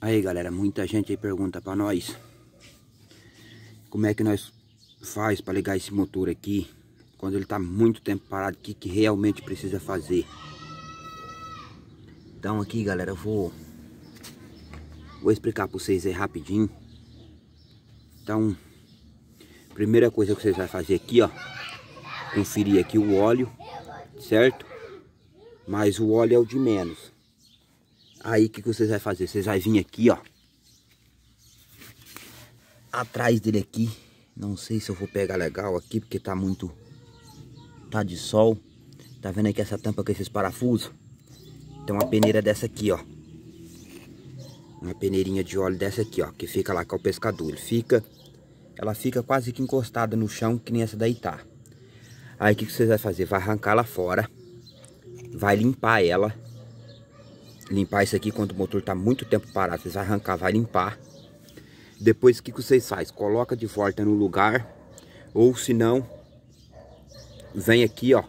Aí galera, muita gente aí pergunta para nós como é que nós faz para ligar esse motor aqui quando ele está muito tempo parado, o que, que realmente precisa fazer. Então aqui galera, eu vou, vou explicar para vocês aí rapidinho. Então, primeira coisa que vocês vão fazer aqui, ó, conferir aqui o óleo, certo? Mas o óleo é o de menos. Aí o que, que vocês vão fazer? Vocês vão vir aqui, ó. Atrás dele aqui. Não sei se eu vou pegar legal aqui, porque tá muito... Tá de sol. Tá vendo aqui essa tampa com esses parafusos? Tem uma peneira dessa aqui, ó. Uma peneirinha de óleo dessa aqui, ó. Que fica lá com o pescador. Ele fica... Ela fica quase que encostada no chão, que nem essa daí tá. Aí o que, que vocês vão fazer? Vai arrancar ela fora. Vai limpar ela limpar isso aqui quando o motor está muito tempo parado. Vocês vão arrancar, vai limpar. Depois o que, que vocês fazem? Coloca de volta no lugar. Ou se não, vem aqui, ó.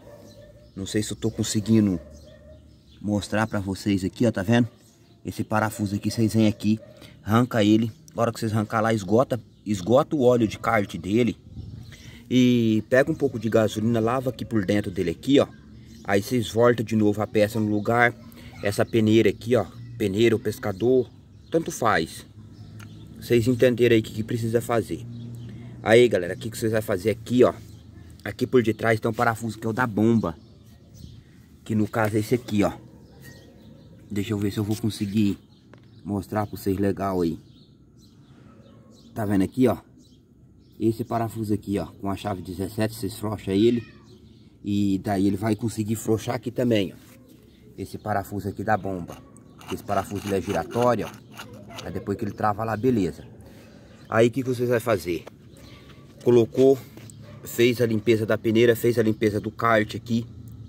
Não sei se eu tô conseguindo mostrar para vocês aqui, ó. Tá vendo? Esse parafuso aqui, vocês vêm aqui, arranca ele. Na hora que vocês arrancar lá, esgota, esgota o óleo de kart dele. E pega um pouco de gasolina, lava aqui por dentro dele aqui, ó. Aí vocês voltam de novo a peça no lugar essa peneira aqui, ó. Peneira, o pescador, tanto faz. Vocês entenderam aí o que, que, precisa fazer. Aí, galera, o que, que vocês vão fazer aqui, ó. Aqui por detrás tem um parafuso que é o da bomba. Que no caso é esse aqui, ó. Deixa eu ver se eu vou conseguir mostrar pra vocês legal aí. Tá vendo aqui, ó? Esse parafuso aqui, ó. Com a chave 17, vocês frouxam ele. E daí ele vai conseguir frouxar aqui também, ó esse parafuso aqui da bomba. Esse parafuso é giratório, ó. Aí depois que ele trava lá, beleza. Aí o que, que vocês vai fazer? Colocou, fez a limpeza da peneira, fez a limpeza do kart aqui,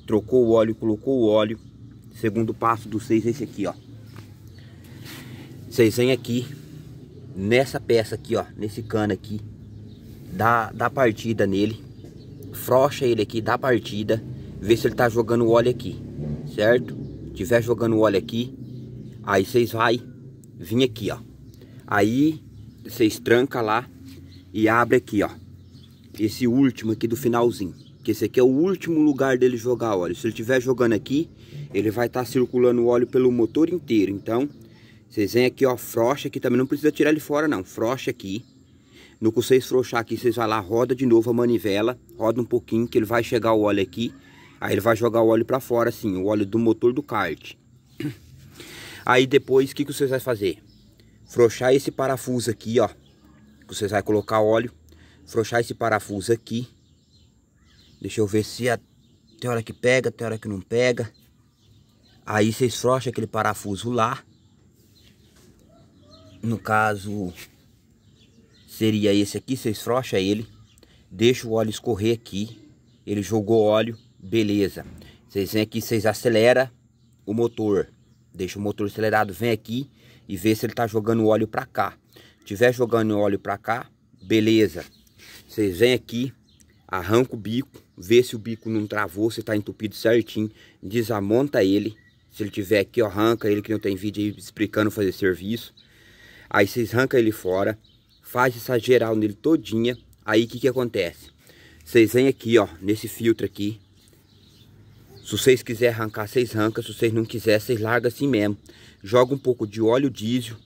trocou o óleo, colocou o óleo. Segundo passo do seis é esse aqui, ó. Vocês vêm aqui, nessa peça aqui, ó, nesse cano aqui, dá, dá partida nele, frocha ele aqui, dá partida, vê se ele tá jogando o óleo aqui, certo? tiver jogando óleo aqui, aí vocês vai vir aqui, ó. Aí vocês tranca lá e abre aqui, ó. Esse último aqui do finalzinho. Que esse aqui é o último lugar dele jogar óleo. Se ele estiver jogando aqui, ele vai estar tá circulando óleo pelo motor inteiro. Então, vocês vêm aqui, ó, frocha aqui também. Não precisa tirar ele fora, não. Frocha aqui. No que vocês frouxar aqui, vocês vão lá, roda de novo a manivela. Roda um pouquinho, que ele vai chegar o óleo aqui. Aí ele vai jogar o óleo para fora, assim, o óleo do motor do kart. Aí depois, o que, que vocês vão fazer? Frouxar esse parafuso aqui, ó. Que vocês vão colocar óleo. Frouxar esse parafuso aqui. Deixa eu ver se a... tem hora que pega, tem hora que não pega. Aí vocês frouxam aquele parafuso lá. No caso, seria esse aqui. Vocês frouxam ele. Deixa o óleo escorrer aqui. Ele jogou óleo Beleza. Vocês vêm aqui, vocês acelera o motor. Deixa o motor acelerado, vem aqui e vê se ele tá jogando óleo para cá. Tiver jogando óleo para cá, beleza. Vocês vêm aqui, arranca o bico, vê se o bico não travou, se tá entupido certinho, desamonta ele. Se ele tiver aqui, ó, arranca ele que não tem vídeo aí explicando fazer serviço. Aí vocês arranca ele fora, faz essa geral nele todinha. Aí o que que acontece? Vocês vêm aqui, ó, nesse filtro aqui, se vocês quiserem arrancar, vocês arrancam. Se vocês não quiserem, vocês largam assim mesmo. Joga um pouco de óleo diesel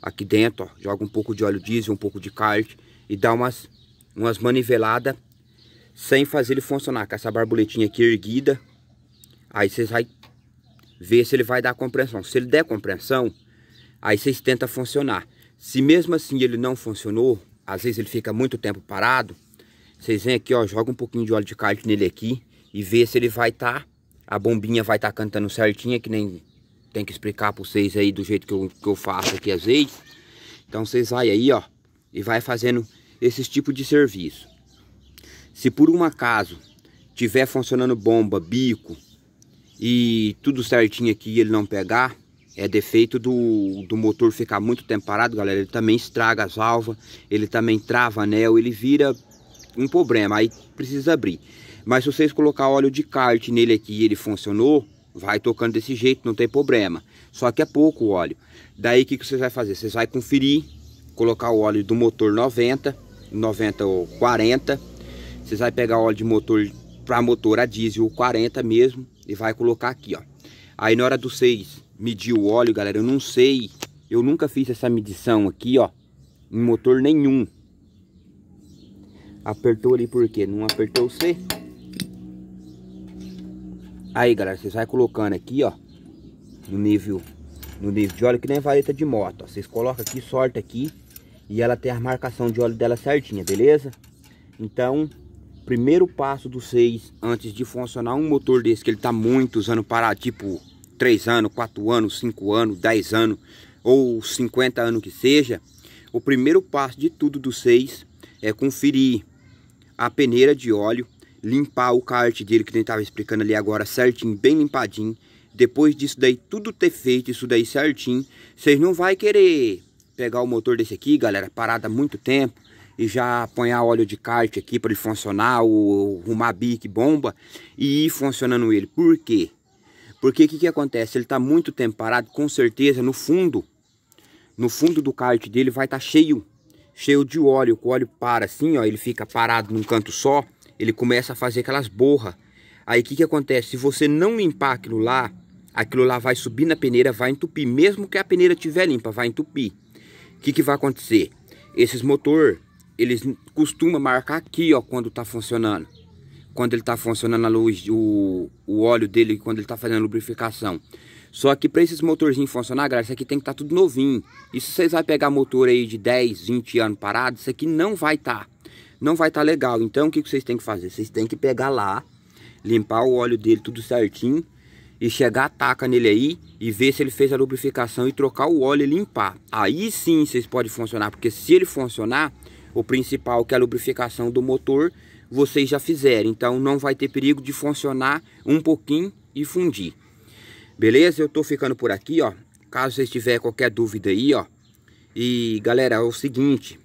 aqui dentro, ó. Joga um pouco de óleo diesel, um pouco de kart. E dá umas, umas maniveladas sem fazer ele funcionar. Com essa barboletinha aqui erguida. Aí vocês vão ver se ele vai dar compressão. Se ele der compressão, aí vocês tentam funcionar. Se mesmo assim ele não funcionou, às vezes ele fica muito tempo parado, vocês vêm aqui, ó, joga um pouquinho de óleo de kart nele aqui e vê se ele vai estar tá a bombinha vai estar tá cantando certinha, que nem tem que explicar para vocês aí do jeito que eu, que eu faço aqui às vezes. Então vocês vai aí, ó, e vai fazendo esses tipos de serviço. Se por um acaso tiver funcionando bomba, bico e tudo certinho aqui ele não pegar, é defeito do, do motor ficar muito tempo parado, galera. Ele também estraga as alvas, ele também trava anel, ele vira um problema, aí precisa abrir. Mas se vocês colocar óleo de kart nele aqui e ele funcionou, vai tocando desse jeito, não tem problema. Só que é pouco óleo. Daí o que, que vocês vai fazer? Vocês vai conferir, colocar o óleo do motor 90, 90 ou 40. Vocês vai pegar óleo de motor para motor a diesel 40 mesmo e vai colocar aqui, ó. Aí na hora do 6 medir o óleo, galera, eu não sei. Eu nunca fiz essa medição aqui, ó, em motor nenhum. Apertou ali porque não apertou o C. Aí, galera, vocês vai colocando aqui, ó, no nível, no nível de óleo, que nem vareta de moto, ó. Vocês colocam aqui, sorta aqui, e ela tem a marcação de óleo dela certinha, beleza? Então, primeiro passo do seis antes de funcionar um motor desse, que ele tá muito usando para tipo 3 anos, 4 anos, 5 anos, 10 anos, ou 50 anos que seja, o primeiro passo de tudo do seis é conferir a peneira de óleo limpar o kart dele que ele tava explicando ali agora certinho, bem limpadinho. Depois disso daí, tudo ter feito isso daí certinho, vocês não vai querer pegar o motor desse aqui, galera, parado há muito tempo e já apanhar óleo de kart aqui para ele funcionar, ou arrumar bique, bomba e ir funcionando ele. Por quê? Porque o que, que acontece? Ele está muito tempo parado, com certeza no fundo, no fundo do kart dele vai estar tá cheio, cheio de óleo. O óleo para assim, ó, ele fica parado num canto só ele começa a fazer aquelas borras. Aí o que, que acontece? Se você não limpar aquilo lá, aquilo lá vai subir na peneira, vai entupir. Mesmo que a peneira estiver limpa, vai entupir. O que, que vai acontecer? Esses motor, eles costumam marcar aqui, ó, quando tá funcionando. Quando ele tá funcionando a luz, o, o óleo dele, quando ele tá fazendo lubrificação. Só que para esses motorzinhos funcionar, galera, isso aqui tem que estar tá tudo novinho. E se vocês vão pegar motor aí de 10, 20 anos parado, isso aqui não vai estar. Tá não vai estar tá legal. Então o que, que vocês têm que fazer? Vocês têm que pegar lá, limpar o óleo dele tudo certinho e chegar, taca nele aí e ver se ele fez a lubrificação e trocar o óleo e limpar. Aí sim vocês podem funcionar, porque se ele funcionar, o principal que é a lubrificação do motor, vocês já fizeram. Então não vai ter perigo de funcionar um pouquinho e fundir. Beleza? Eu tô ficando por aqui, ó. Caso vocês tiverem qualquer dúvida aí, ó. E galera, é o seguinte,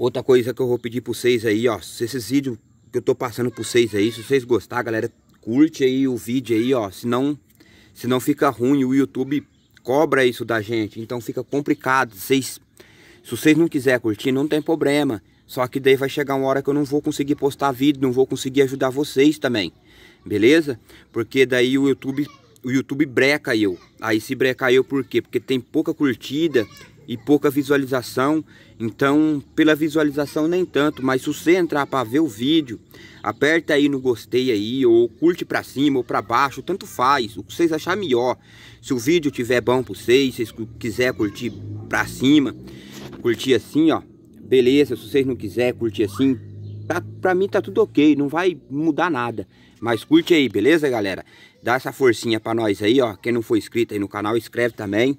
Outra coisa que eu vou pedir para vocês aí, ó. Se esses vídeos que eu tô passando para vocês aí, se vocês gostar, galera, curte aí o vídeo aí, ó. Senão, senão fica ruim, o YouTube cobra isso da gente. Então fica complicado. Vocês, se vocês não quiser curtir, não tem problema. Só que daí vai chegar uma hora que eu não vou conseguir postar vídeo, não vou conseguir ajudar vocês também. Beleza? Porque daí o YouTube o YouTube breca eu. Aí se breca eu por quê? Porque tem pouca curtida e pouca visualização. Então, pela visualização nem tanto, mas se você entrar para ver o vídeo, aperta aí no gostei aí ou curte para cima ou para baixo, tanto faz, o que vocês achar melhor. Se o vídeo tiver bom para vocês, se vocês quiser curtir para cima, curtir assim, ó. Beleza, se vocês não quiser curtir assim, tá, pra mim tá tudo ok, não vai mudar nada. Mas curte aí, beleza, galera? Dá essa forcinha pra nós aí, ó. Quem não for inscrito aí no canal, inscreve também.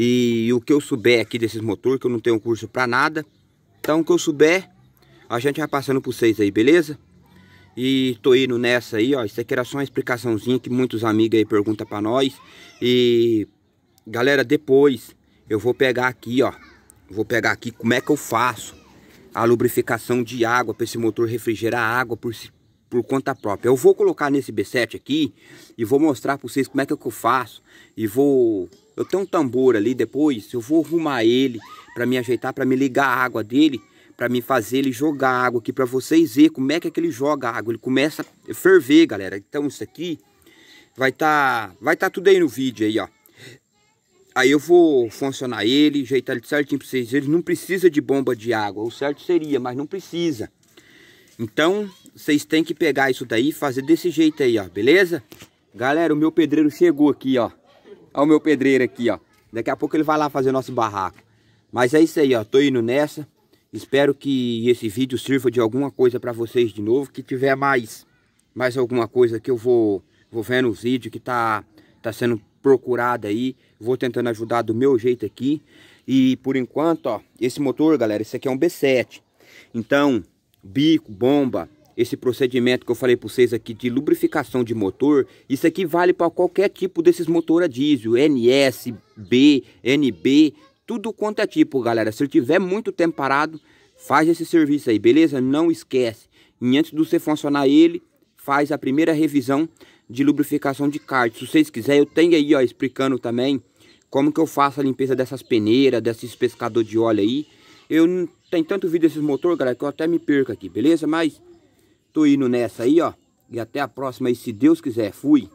E o que eu souber aqui desses motores, que eu não tenho curso para nada. Então o que eu souber, a gente vai passando por vocês aí, beleza? E tô indo nessa aí, ó. Isso aqui era só uma explicaçãozinha que muitos amigos aí perguntam para nós. E galera, depois eu vou pegar aqui, ó. Vou pegar aqui como é que eu faço a lubrificação de água para esse motor refrigerar água por, por conta própria. Eu vou colocar nesse B7 aqui e vou mostrar para vocês como é, é que eu faço. E vou eu tenho um tambor ali depois, eu vou arrumar ele para me ajeitar, para me ligar a água dele, para me fazer ele jogar água aqui para vocês ver como é que, é que ele joga água. Ele começa a ferver, galera. Então isso aqui vai estar tá, vai tá tudo aí no vídeo aí, ó. Aí eu vou funcionar ele, ajeitar ele certinho para vocês. Ele não precisa de bomba de água. O certo seria, mas não precisa. Então, vocês têm que pegar isso daí e fazer desse jeito aí, ó. Beleza? Galera, o meu pedreiro chegou aqui, ó. Olha o meu pedreiro aqui, ó. Daqui a pouco ele vai lá fazer nosso barraco. Mas é isso aí, ó. Tô indo nessa. Espero que esse vídeo sirva de alguma coisa para vocês de novo. Que tiver mais, mais alguma coisa que eu vou, vou vendo os vídeos que tá, tá sendo procurado aí. Vou tentando ajudar do meu jeito aqui. E por enquanto, ó, esse motor, galera, esse aqui é um B7. Então, bico, bomba, esse procedimento que eu falei para vocês aqui de lubrificação de motor, isso aqui vale para qualquer tipo desses motor a diesel, NS, B, NB, tudo quanto é tipo, galera. Se ele tiver muito tempo parado, faz esse serviço aí, beleza? Não esquece. E antes de você funcionar ele, faz a primeira revisão de lubrificação de kart. Se vocês quiserem, eu tenho aí, ó, explicando também como que eu faço a limpeza dessas peneiras, desses pescador de óleo aí. Eu não tem tanto vídeo desses motor, galera, que eu até me perco aqui, beleza? Mas Tô indo nessa aí, ó. E até a próxima aí, se Deus quiser. Fui.